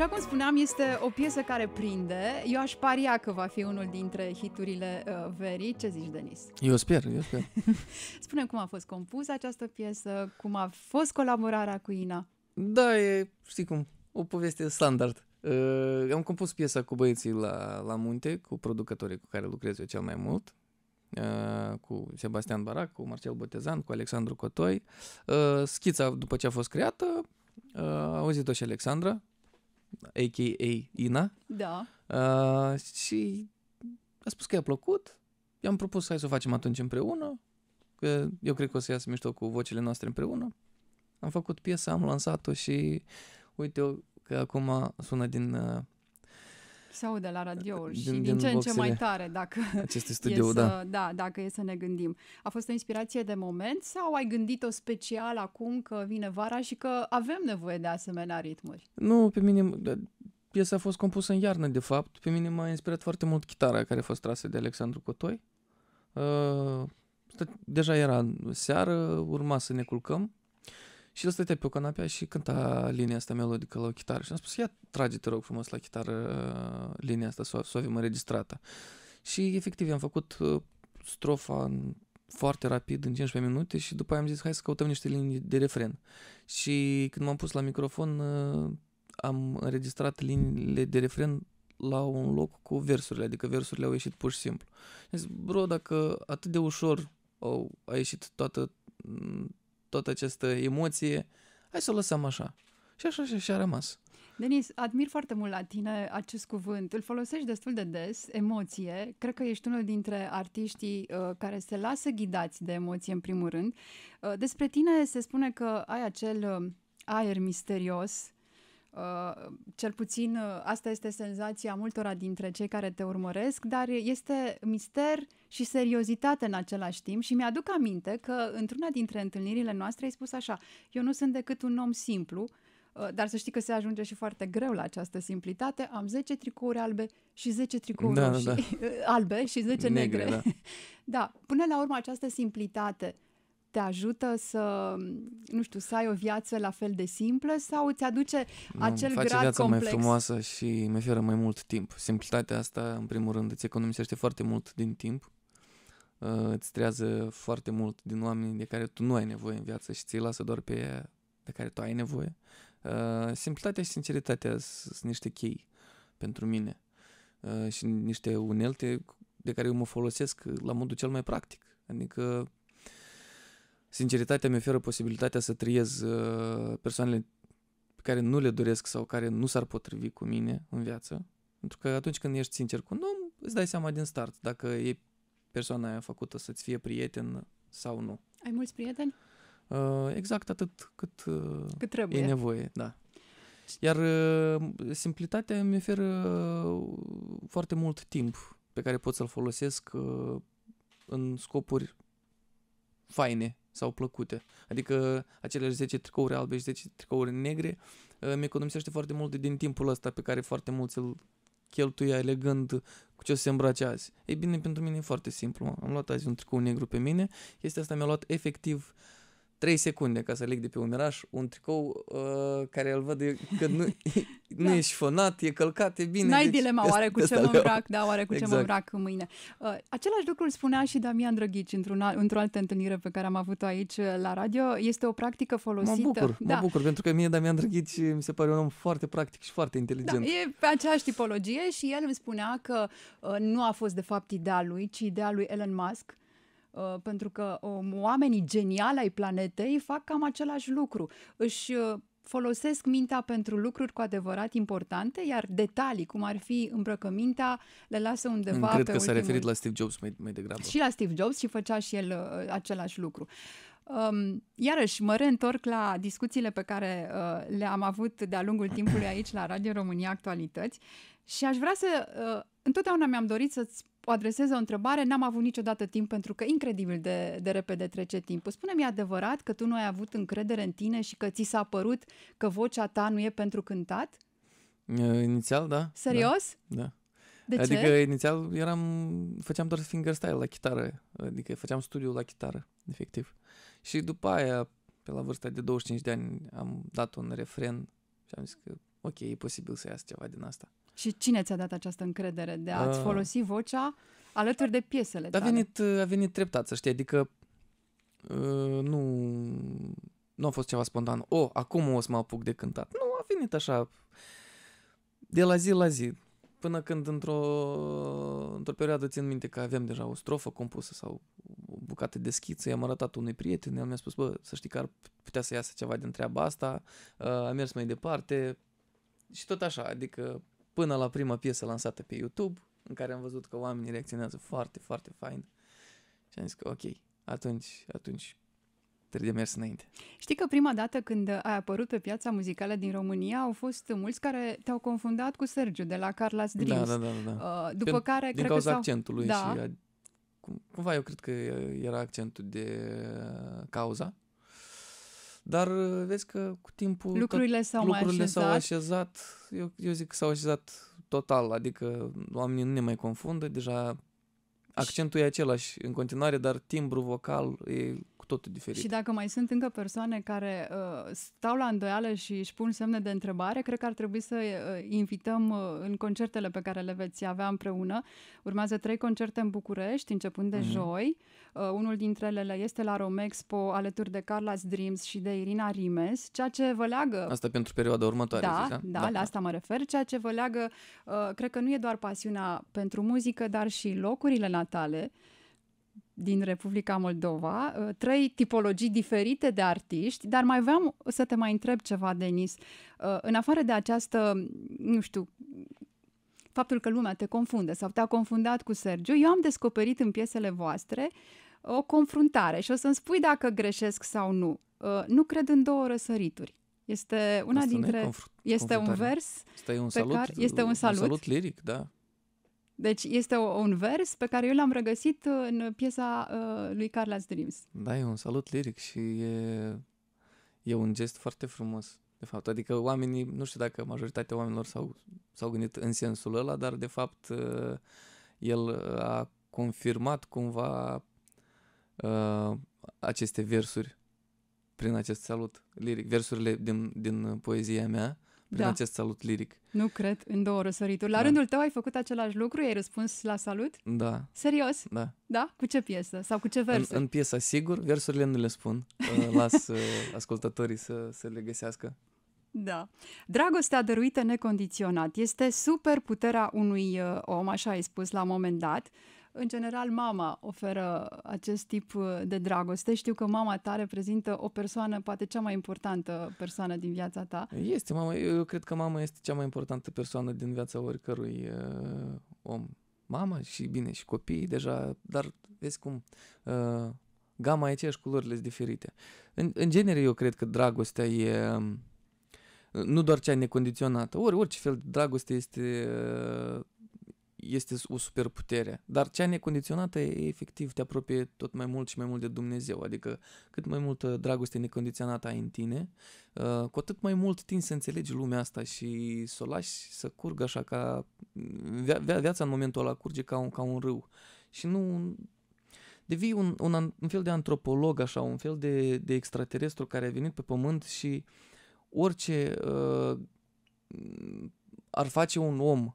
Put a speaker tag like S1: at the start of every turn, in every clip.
S1: Așa cum spuneam, este o piesă care prinde. Eu aș paria că va fi unul dintre hiturile uh, verii. Ce zici, Denis?
S2: Eu sper, eu sper.
S1: Spune cum a fost compusă această piesă, cum a fost colaborarea cu Ina. Da,
S2: e, știi cum, o poveste standard. Uh, am compus piesa cu băieții la, la munte, cu producătorii cu care lucrez eu cel mai mult, uh, cu Sebastian Barac, cu Marcel Botezan, cu Alexandru Cotoi. Uh, schița, după ce a fost creată, uh, a auzit-o și Alexandra, a.k.a. Ina. Da. Uh, și a spus că i-a plăcut. I-am propus să hai să o facem atunci împreună. Că eu cred că o să iasă mișto cu vocile noastre împreună. Am făcut piesa, am lansat-o și uite că acum sună din uh,
S1: se aude la radio din, și din, din ce în ce mai tare dacă acestui studio, e să, da. da, dacă e să ne gândim. A fost o inspirație de moment sau ai gândit-o special acum că vine vara și că avem nevoie de asemenea ritmuri?
S2: Nu, pe mine piesa a fost compusă în iarnă, de fapt. Pe mine m-a inspirat foarte mult chitara care a fost trasă de Alexandru Cotoi. Uh, deja era seară, urma să ne culcăm și el stătea pe o canapea și cânta linia asta melodică la o chitară. Și am spus, ia trage, te rog frumos, la chitară uh, linia asta, să o, avem înregistrată. Și efectiv am făcut uh, strofa în foarte rapid, în 15 minute și după aia am zis, hai să căutăm niște linii de refren. Și când m-am pus la microfon, uh, am înregistrat liniile de refren la un loc cu versurile, adică versurile au ieșit pur și simplu. Zis, bro, dacă atât de ușor au, a ieșit toată mm, toată această emoție, hai să o lăsăm așa. Și așa și așa a rămas.
S1: Denis, admir foarte mult la tine acest cuvânt. Îl folosești destul de des, emoție. Cred că ești unul dintre artiștii uh, care se lasă ghidați de emoție, în primul rând. Uh, despre tine se spune că ai acel uh, aer misterios Uh, cel puțin uh, asta este senzația multora dintre cei care te urmăresc, dar este mister și seriozitate în același timp și mi-aduc aminte că într-una dintre întâlnirile noastre ai spus așa, eu nu sunt decât un om simplu, uh, dar să știi că se ajunge și foarte greu la această simplitate, am 10 tricouri albe și 10 tricouri da, roșii, da. albe și 10 negre. negre da. da, până la urmă această simplitate te ajută să, nu știu, să ai o viață la fel de simplă sau îți aduce nu, acel face grad viața complex? mai frumoasă
S2: și mi oferă mai mult timp. Simplitatea asta, în primul rând, îți economisește foarte mult din timp, uh, îți trează foarte mult din oameni de care tu nu ai nevoie în viață și ți-i lasă doar pe de care tu ai nevoie. Uh, simplitatea și sinceritatea sunt niște chei pentru mine uh, și niște unelte de care eu mă folosesc la modul cel mai practic. Adică sinceritatea mi oferă posibilitatea să triez uh, persoanele pe care nu le doresc sau care nu s-ar potrivi cu mine în viață. Pentru că atunci când ești sincer cu un om, îți dai seama din start dacă e persoana aia făcută să-ți fie prieten sau nu.
S1: Ai mulți prieteni?
S2: Uh, exact atât cât, uh, cât trebuie. e nevoie, da. Iar simplitatea mi oferă foarte mult timp pe care pot să-l folosesc în scopuri faine sau plăcute. Adică aceleași 10 tricouri albe și 10 tricouri negre uh, mi economisește foarte mult din timpul ăsta pe care foarte mulți îl cheltuia legând cu ce o să se îmbrace azi. Ei bine, pentru mine e foarte simplu. Am luat azi un tricou negru pe mine, este asta mi-a luat efectiv uh, 3 secunde ca să leg de pe un miraș un tricou uh, care îl văd că nu, nu da. e șifonat, e călcat, e bine. N-ai deci, dilema da, oare cu ce mă exact. îmbrac, da, oare cu exact. ce mă îmbrac
S1: mâine. Uh, același lucru îl spunea și Damian Drăghici într într-o altă întâlnire pe care am avut-o aici uh, la radio. Este o practică folosită. Mă bucur, da. mă bucur,
S2: pentru că mie Damian Drăghici uh, mi se pare un om foarte practic și foarte inteligent. Da, e
S1: pe aceeași tipologie și el îmi spunea că uh, nu a fost de fapt ideea lui, ci ideea lui Elon Musk, Uh, pentru că um, oamenii geniali ai planetei fac cam același lucru. Își uh, folosesc mintea pentru lucruri cu adevărat importante, iar detalii, cum ar fi îmbrăcămintea, le lasă undeva Cred pe Cred că ultimul... s-a referit la
S2: Steve Jobs mai, mai degrabă. Și la
S1: Steve Jobs și făcea și el uh, același lucru. Um, iarăși, mă reîntorc la discuțiile pe care le-am avut de-a lungul timpului aici la Radio România Actualități și aș vrea să... întotdeauna mi-am dorit să-ți o adreseze o întrebare, n-am avut niciodată timp pentru că incredibil de, de repede trece timpul. Spune-mi adevărat că tu nu ai avut încredere în tine și că ți s-a părut că vocea ta nu e pentru cântat?
S2: Inițial, da. Serios? Da. da. De adică ce? inițial eram, făceam doar fingerstyle la chitară, adică făceam studiu la chitară, efectiv. Și după aia, pe la vârsta de 25 de ani, am dat un refren și am zis că ok, e posibil să iasă ceva din asta.
S1: Și cine ți-a dat această încredere de a-ți uh, folosi vocea alături de piesele tale? A venit,
S2: a venit treptat, să știi, adică uh, nu, nu a fost ceva spontan. O, oh, acum o să mă apuc de cântat. Nu, a venit așa, de la zi la zi. Până când într-o, într-o perioadă țin minte că aveam deja o strofă compusă sau o bucată de schiță, i-am arătat unui prieten, i-am spus, bă, să știi că ar putea să iasă ceva din treaba asta, uh, am mers mai departe și tot așa, adică până la prima piesă lansată pe YouTube, în care am văzut că oamenii reacționează foarte, foarte fain. Și am zis că ok, atunci, atunci trebuie mers înainte.
S1: Știi că prima dată când ai apărut pe piața muzicală din România au fost mulți care te-au confundat cu Sergiu de la Carlos da, Dreams. Da, da, da. da. După Când, care, din cred cauza că accentului da. și
S2: cum, cumva eu cred că era accentul de uh, cauza dar uh, vezi că cu timpul lucrurile tot, s-au, lucrurile mai așezat. s-au așezat. Eu, eu zic că s-au așezat total, adică oamenii nu ne mai confundă, deja accentul e același în continuare, dar timbru vocal e totul diferit. Și dacă
S1: mai sunt încă persoane care uh, stau la îndoială și își pun semne de întrebare, cred că ar trebui să uh, invităm uh, în concertele pe care le veți avea împreună. Urmează trei concerte în București, începând de uh-huh. joi. Uh, unul dintre ele este la Romexpo, alături de Carla's Dreams și de Irina Rimes, ceea ce vă leagă... Asta pentru perioada următoare, da, zici, da? da? Da, la asta mă refer. Ceea ce vă leagă, uh, cred că nu e doar pasiunea pentru muzică, dar și locurile natale, din Republica Moldova, uh, trei tipologii diferite de artiști, dar mai vreau să te mai întreb ceva, Denis. Uh, în afară de această, nu știu, faptul că lumea te confunde sau te-a confundat cu Sergiu, eu am descoperit în piesele voastre uh, o confruntare și o să-mi spui dacă greșesc sau nu. Nu cred în două răsărituri. Este una Asta dintre... Confr- este un vers... Este un salut, care, este un salut. Un salut
S2: liric, da.
S1: Deci este un vers pe care eu l-am regăsit uh, în piesa uh, lui Carla's Dreams.
S2: Da, e un salut liric și e, e un gest foarte frumos, de fapt. Adică oamenii, nu știu dacă majoritatea oamenilor s-au, s-au gândit în sensul ăla, dar de fapt uh, el uh, a confirmat cumva uh, aceste versuri prin acest salut liric, versurile din, din poezia mea prin da. acest salut liric.
S1: Nu cred, în două răsărituri. La da. rândul tău ai făcut același lucru? ai răspuns la salut? Da. Serios? Da. Da? Cu ce piesă? Sau cu ce vers? În, în
S2: piesa, sigur, versurile nu le spun. Uh, las uh, ascultătorii să, să le găsească.
S1: Da. Dragostea dăruită necondiționat este super puterea unui uh, om, așa ai spus la un moment dat. Uh, în general, mama oferă acest tip uh, de dragoste. Știu că mama ta reprezintă o persoană, poate cea mai importantă persoană din viața ta. Este
S2: mama. Eu cred că mama este cea mai importantă persoană din viața oricărui uh, om. Mama și, bine, și copiii deja, dar vezi cum... Uh, gama e și culorile sunt diferite. În, în genere, eu cred că dragostea e um, nu doar cea necondiționată, ori orice fel de dragoste este uh, este o superputere. Dar cea necondiționată e efectiv, te apropie tot mai mult și mai mult de Dumnezeu. Adică cât mai multă dragoste necondiționată ai în tine, uh, cu atât mai mult timp să înțelegi lumea asta și să o lași să curgă așa ca... Mm, via- viața în momentul ăla curge ca un, ca un râu. Și nu, devii un, un, un fel de antropolog, așa, un fel de, de extraterestru care a venit pe pământ și orice uh, mm, ar face un om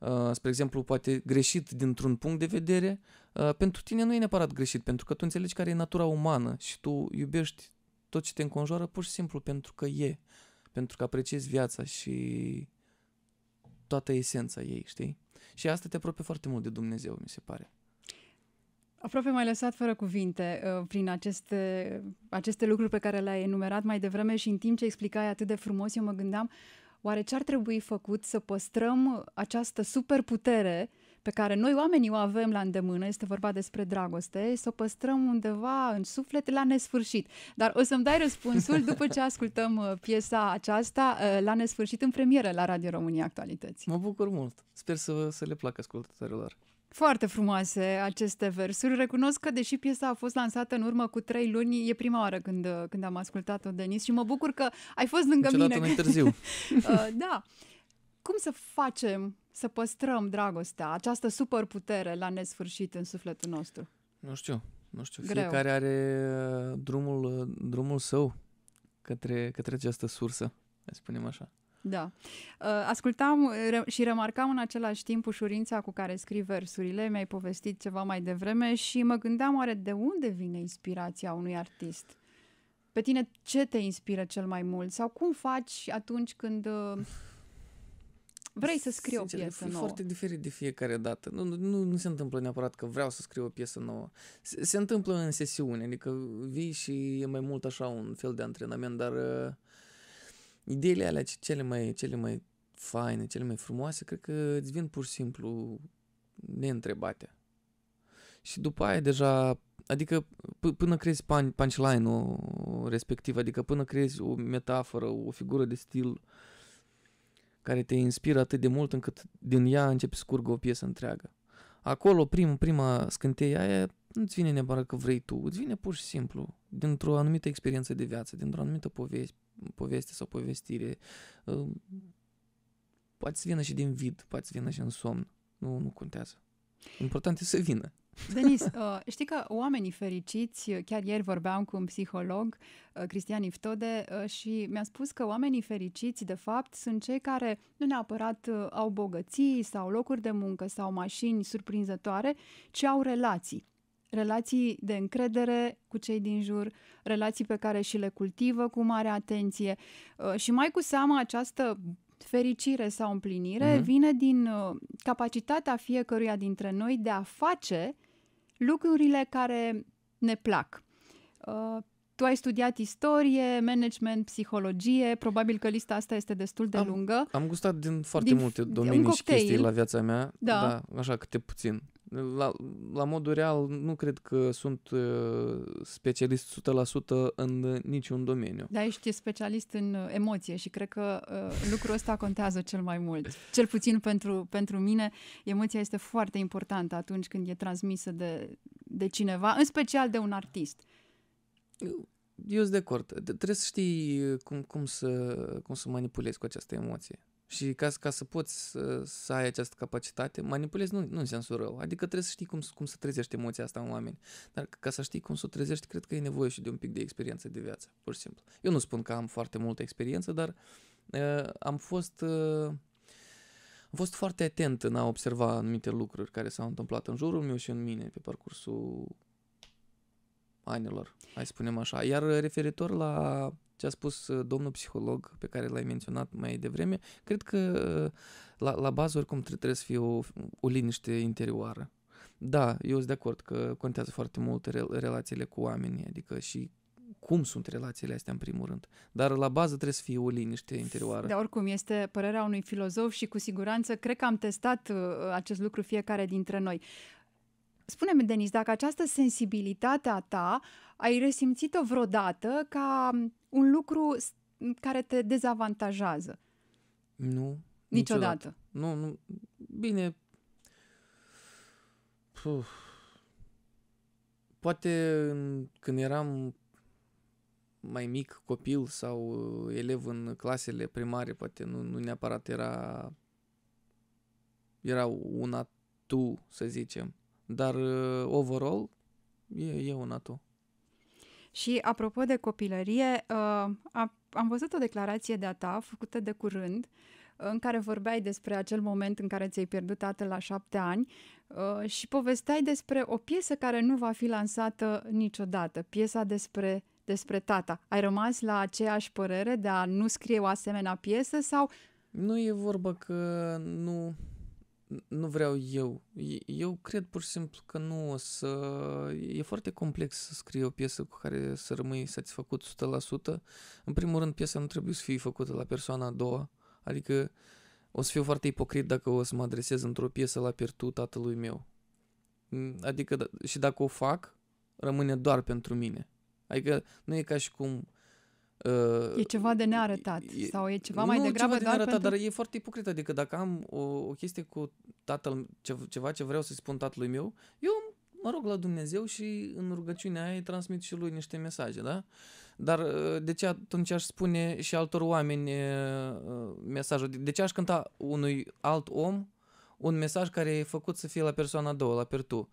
S2: Uh, spre exemplu, poate greșit dintr-un punct de vedere, uh, pentru tine nu e neapărat greșit, pentru că tu înțelegi care e natura umană și tu iubești tot ce te înconjoară pur și simplu pentru că e, pentru că apreciezi viața și toată esența ei, știi? Și asta te apropie foarte mult de Dumnezeu, mi se pare.
S1: Aproape mai lăsat fără cuvinte uh, prin aceste, aceste lucruri pe care le-ai enumerat mai devreme și în timp ce explicai atât de frumos, eu mă gândeam, uh, oare ce ar trebui făcut să păstrăm această superputere pe care noi oamenii o avem la îndemână, este vorba despre dragoste, să o păstrăm undeva în suflet la nesfârșit. Dar o să-mi dai răspunsul după ce ascultăm uh, piesa aceasta uh, la nesfârșit în premieră la Radio România Actualități.
S2: Mă bucur mult. Sper să, să le placă ascultătorilor.
S1: Foarte frumoase aceste versuri. Recunosc că, deși piesa a fost lansată în urmă cu trei luni, e prima oară când, când am ascultat-o, Denis, și mă bucur că ai fost lângă Niciodată mine. mai târziu. Uh, da. Cum să facem să păstrăm dragostea, această superputere la nesfârșit în sufletul nostru?
S2: Nu știu, nu știu. Greu. Fiecare are uh, drumul, uh, drumul său către, către această sursă, să spunem așa.
S1: Da. Uh, ascultam și remarcam în același timp ușurința cu care scrii versurile, mi-ai povestit ceva mai devreme și mă gândeam oare de unde vine inspirația unui artist? Pe tine ce te inspiră cel mai mult? Sau cum faci atunci când uh, vrei să scrii Sincer, o piesă nouă? foarte
S2: diferit de fiecare dată. Nu, nu, nu se întâmplă neapărat că vreau să scriu o piesă nouă. Se, se întâmplă în sesiune, adică vii și e mai mult așa un fel de antrenament, dar... Uh, ideile alea cele mai, cele mai faine, cele mai frumoase, cred că îți vin pur și simplu neîntrebate. Și după aia deja, adică p- până crezi punchline-ul respectiv, adică până crezi o metaforă, o figură de stil care te inspiră atât de mult încât din ea începi să curgă o piesă întreagă. Acolo, prim, prima scânteie aia nu-ți vine neapărat că vrei tu, îți vine pur și simplu dintr-o anumită experiență de viață, dintr-o anumită poveste, poveste sau povestire, uh, poate să vină și din vid, poate să vină și în somn. Nu, nu contează. Important e să vină.
S1: Denis, uh, știi că oamenii fericiți, uh, chiar ieri vorbeam cu un psiholog, Cristian Iftode, și mi-a spus că oamenii fericiți, de fapt, sunt cei care nu neapărat au bogății sau locuri de muncă sau mașini surprinzătoare, ci au relații relații de încredere cu cei din jur, relații pe care și le cultivă cu mare atenție uh, și mai cu seamă această fericire sau împlinire uh-huh. vine din uh, capacitatea fiecăruia dintre noi de a face lucrurile care ne plac. Uh, tu ai studiat istorie, management, psihologie, probabil că lista asta este destul de am, lungă.
S2: Am gustat din foarte din, multe domenii și chestii la viața mea, da. da, așa câte puțin la, la modul real, nu cred că sunt uh, specialist 100% în niciun domeniu.
S1: Da, ești specialist în uh, emoție și cred că uh, lucrul ăsta contează cel mai mult. Cel puțin pentru, pentru mine, emoția este foarte importantă atunci când e transmisă de, de cineva, în special de un artist.
S2: eu sunt de acord. Trebuie să știi cum, cum, să, cum să manipulezi cu această emoție. Și ca, ca să poți să, să ai această capacitate, manipulezi nu, nu în sensul rău, adică trebuie să știi cum, cum să trezești emoția asta în oameni. Dar ca să știi cum să o trezești, cred că e nevoie și de un pic de experiență de viață, pur și simplu. Eu nu spun că am foarte multă experiență, dar uh, am fost... Uh, am fost foarte atent în a observa anumite lucruri care s-au întâmplat în jurul meu și în mine pe parcursul anilor, hai să spunem așa. Iar referitor la ce a spus uh, domnul psiholog pe care l-ai menționat mai devreme, cred că uh, la, la bază oricum trebuie să fie o, o liniște interioară. Da, eu sunt de acord că contează foarte mult relațiile cu oamenii, adică și cum sunt relațiile astea în primul rând. Dar la bază trebuie să fie o liniște interioară. De
S1: oricum, este părerea unui filozof și cu siguranță cred că am testat uh, acest lucru fiecare dintre noi. Spune-mi, Denis, dacă această sensibilitate a ta ai resimțit-o vreodată ca un lucru care te dezavantajează?
S2: Nu. Niciodată? niciodată. Nu, nu. Bine. Puh. Poate când eram mai mic copil sau uh, elev în clasele primare, poate nu, nu neapărat era era una tu, să zicem. Dar uh, overall e, e un atu.
S1: Și apropo de copilărie, uh, am văzut o declarație de-a ta făcută de curând în care vorbeai despre acel moment în care ți-ai pierdut tatăl la șapte ani uh, și povesteai despre o piesă care nu va fi lansată niciodată, piesa despre despre tata. Ai rămas la aceeași părere de a nu scrie o asemenea piesă sau... Nu e vorba că nu,
S2: nu vreau eu. Eu cred pur și simplu că nu o să... E foarte complex să scrii o piesă cu care să rămâi satisfăcut 100%. În primul rând, piesa nu trebuie să fie făcută la persoana a doua. Adică o să fiu foarte ipocrit dacă o să mă adresez într-o piesă la pertu tatălui meu. Mm, adică și dacă o fac, rămâne doar pentru mine. Adică nu e ca și cum
S1: Uh, e ceva de nearătat e, sau e ceva nu, mai degrabă ceva de doar nearătat, pentru... dar
S2: e foarte ipocrit, adică dacă am o, o chestie cu tatăl, ce, ceva ce vreau să spun tatălui meu, eu mă rog la Dumnezeu și în rugăciunea aia îi transmit și lui niște mesaje, da? Dar uh, de ce atunci aș spune și altor oameni uh, mesajul? De ce aș cânta unui alt om un mesaj care e făcut să fie la persoana a doua, la per tu?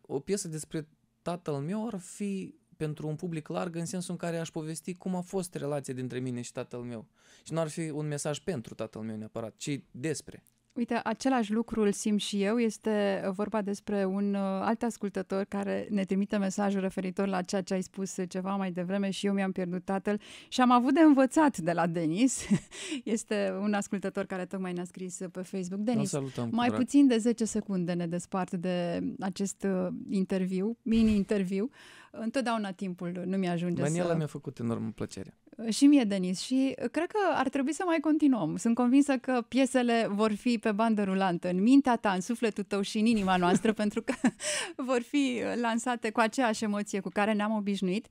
S2: O piesă despre tatăl meu ar fi pentru un public larg în sensul în care aș povesti cum a fost relația dintre mine și tatăl meu. Și nu ar fi un mesaj pentru tatăl meu neapărat, ci despre.
S1: Uite, același lucru îl simt și eu. Este vorba despre un uh, alt ascultător care ne trimite mesajul referitor la ceea ce ai spus ceva mai devreme și eu mi-am pierdut tatăl și am avut de învățat de la Denis. Este un ascultător care tocmai ne-a scris pe Facebook. Denis, mai puțin de 10 secunde ne despart de acest uh, interviu, mini-interviu întotdeauna timpul nu mi-ajunge Daniela să... mi-a
S2: făcut enorm plăcere.
S1: Și mie, Denis, și uh, cred că ar trebui să mai continuăm. Sunt convinsă că piesele vor fi pe bandă rulantă în mintea ta, în sufletul tău și în inima noastră, pentru că vor fi uh, lansate cu aceeași emoție cu care ne-am obișnuit.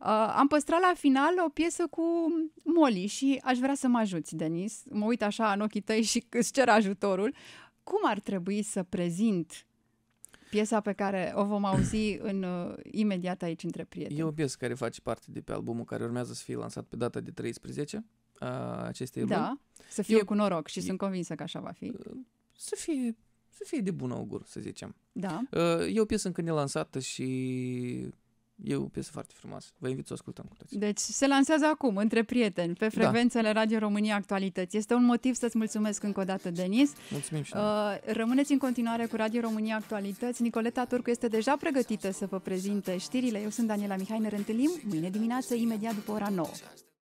S1: Uh, am păstrat la final o piesă cu Molly și aș vrea să mă ajuți, Denis. Mă uit așa în ochii tăi și îți cer ajutorul. Cum ar trebui să prezint Piesa pe care o vom auzi în, uh, imediat aici între prieteni. E o
S2: piesă care face parte de pe albumul care urmează să fie lansat pe data de 13 a acestei luni. Da,
S1: să fie cu noroc și e, sunt convinsă că așa va fi. Uh,
S2: să fie, să fie de bun augur, să zicem. Da. Uh, e o piesă încă nelansată și E o piesă foarte frumoasă. Vă invit să o ascultăm cu
S1: toți. Deci se lansează acum, între prieteni, pe da. frecvențele da. Radio România Actualități. Este un motiv să-ți mulțumesc încă o dată, Denis. Mulțumim și uh, Rămâneți în continuare cu Radio România Actualități. Nicoleta Turcu este deja pregătită să vă prezinte știrile. Eu sunt Daniela Mihai, ne reîntâlnim mâine dimineață, imediat după ora 9.